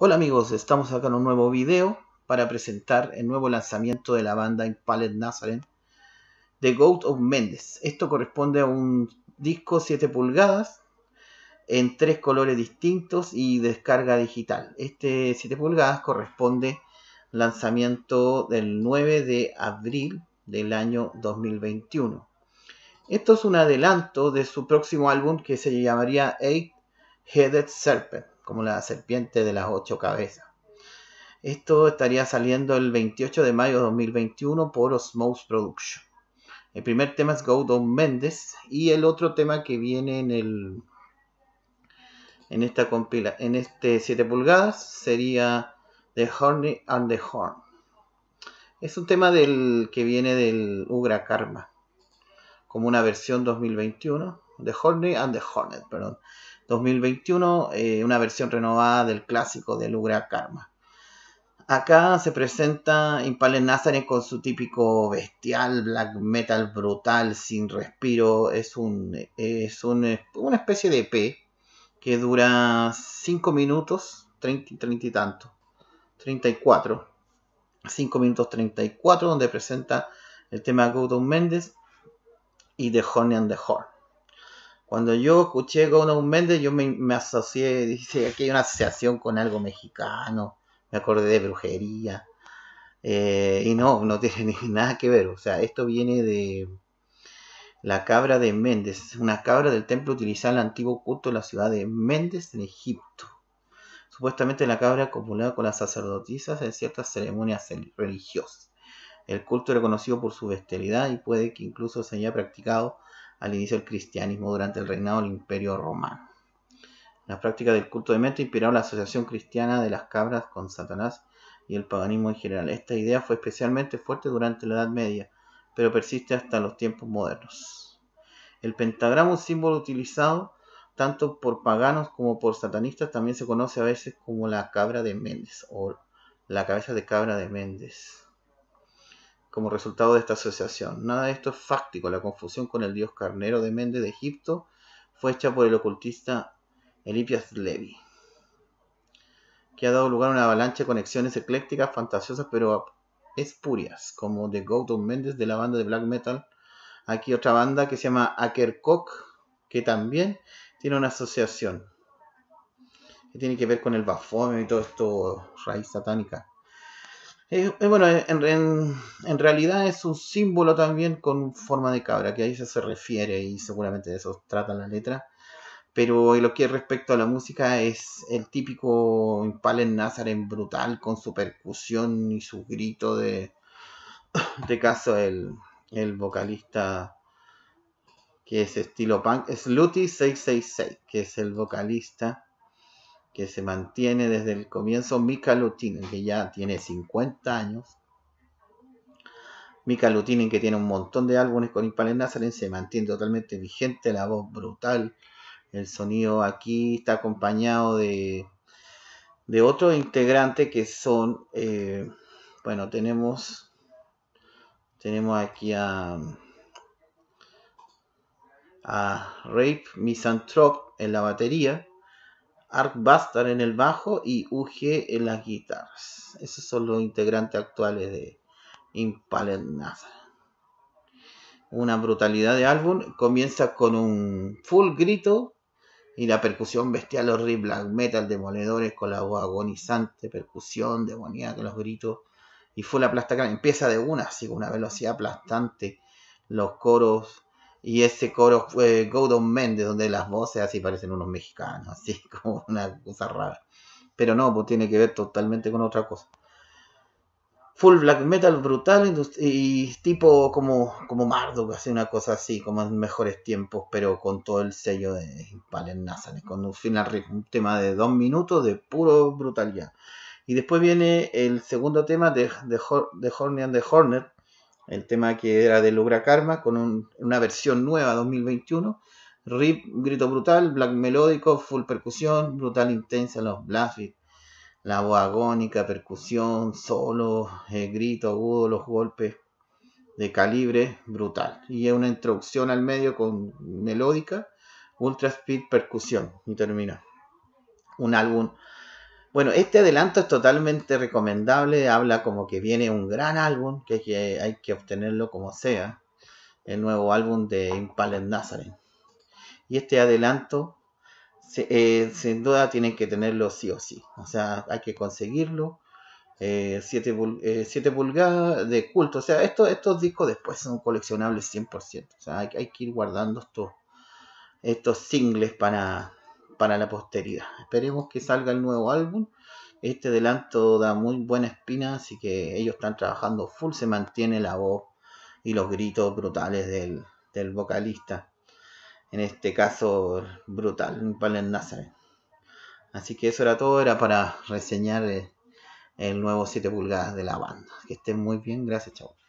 Hola amigos, estamos acá en un nuevo video para presentar el nuevo lanzamiento de la banda Impaled Nazaren The Goat of Mendes. Esto corresponde a un disco 7 pulgadas en tres colores distintos y descarga digital. Este 7 pulgadas corresponde al lanzamiento del 9 de abril del año 2021. Esto es un adelanto de su próximo álbum que se llamaría Eight Headed Serpent como la serpiente de las ocho cabezas. Esto estaría saliendo el 28 de mayo de 2021 por Osmose Production. El primer tema es Go Don Méndez y el otro tema que viene en el en esta compila en este 7 pulgadas sería The Horny and the Horn. Es un tema del que viene del Ugra Karma como una versión 2021 The Horny and the Hornet, perdón. 2021, eh, una versión renovada del clásico de Lugra Karma. Acá se presenta Impale Nazareth con su típico bestial, black metal brutal, sin respiro. Es, un, es una especie de EP que dura 5 minutos, 30, y tanto, 34. 5 minutos 34, donde presenta el tema de Gordon Mendes y The Honey and the Horn. Cuando yo escuché un Méndez, yo me, asocié, dice, aquí hay una asociación con algo mexicano, me acordé de brujería. Eh, y no, no tiene nada que ver. O sea, esto viene de la cabra de Méndez, una cabra del templo utilizada en el antiguo culto de la ciudad de Méndez en Egipto. Supuestamente la cabra acumulada con las sacerdotisas en ciertas ceremonias religiosas. El culto era conocido por su bestialidad y puede que incluso se haya practicado al inicio del cristianismo durante el reinado del Imperio Romano. La práctica del culto de mente inspiró la asociación cristiana de las cabras con Satanás y el paganismo en general. Esta idea fue especialmente fuerte durante la Edad Media, pero persiste hasta los tiempos modernos. El pentagrama, un símbolo utilizado tanto por paganos como por satanistas, también se conoce a veces como la cabra de Méndez o la cabeza de cabra de Méndez como resultado de esta asociación. Nada de esto es fáctico. La confusión con el dios carnero de Méndez de Egipto fue hecha por el ocultista Elipias Levi, que ha dado lugar a una avalancha de conexiones eclécticas, fantasiosas, pero espurias, como de Gordon Méndez de la banda de black metal. Aquí otra banda que se llama Akercock, que también tiene una asociación que tiene que ver con el bafón y todo esto raíz satánica. Eh, eh, bueno, eh, en, en, realidad es un símbolo también con forma de cabra, que ahí se, se refiere y seguramente de eso trata la letra. Pero lo que respecto a la música es el típico Impal en Nazaren brutal con su percusión y su grito de, de caso el, el vocalista que es estilo punk, es Luti666, que es el vocalista que se mantiene desde el comienzo, Mika Lutinen, que ya tiene 50 años. Mika Lutinen, que tiene un montón de álbumes con Impale Nazaren, se mantiene totalmente vigente, la voz brutal. El sonido aquí está acompañado de, otro integrante, que son, eh, bueno, tenemos, tenemos aquí a, a Rape Misanthrope en la batería Ark Buster en el bajo y UG en las guitarras. Esos son los integrantes actuales de Impaled Nazar. Una brutalidad de álbum. Comienza con un full grito y la percusión bestial, horrible, black metal, demoledores con la voz agonizante, percusión demoníaca, los gritos. Y fue la Empieza de una, así con una velocidad aplastante. Los coros y ese coro fue Men, de donde las voces así parecen unos mexicanos, así como una cosa rara. Pero no, pues tiene que ver totalmente con otra cosa. Full black metal brutal y tipo como, como Marduk, así una cosa así, como en mejores tiempos, pero con todo el sello de Valen Nazareth, con un final tema de dos minutos de puro brutalidad. Y después viene el segundo tema de, de, de Horny and the Hornet, el tema que era de Lugra Karma, con una versión nueva 2021. Rip, grito brutal, black melódico, full percusión, brutal intensa, los blasts, la voz agónica, percusión, solo, eh, grito agudo, los golpes de calibre brutal. Y es una introducción al medio con melódica, ultra speed, percusión y termina. Un álbum bueno, este adelanto es totalmente recomendable, habla como que viene un gran álbum, que hay que, obtenerlo como sea, el nuevo álbum de Impala Nazaren. Y este adelanto, eh, sin duda, tienen que tenerlo sí o sí, o sea, hay que conseguirlo. 7 eh, eh, pulgadas de culto. O sea, estos discos después son coleccionables 100%. O sea, hay, hay que ir guardando estos, estos singles para, para la posteridad. Esperemos que salga el nuevo álbum. Este adelanto da muy buena espina, así que ellos están trabajando full, se mantiene la voz y los gritos brutales del, vocalista. En este caso, brutal, en Nazareth. Así que eso era todo, era para reseñar eh, el, nuevo 7 pulgadas de la banda. Que estén muy bien, gracias, chavos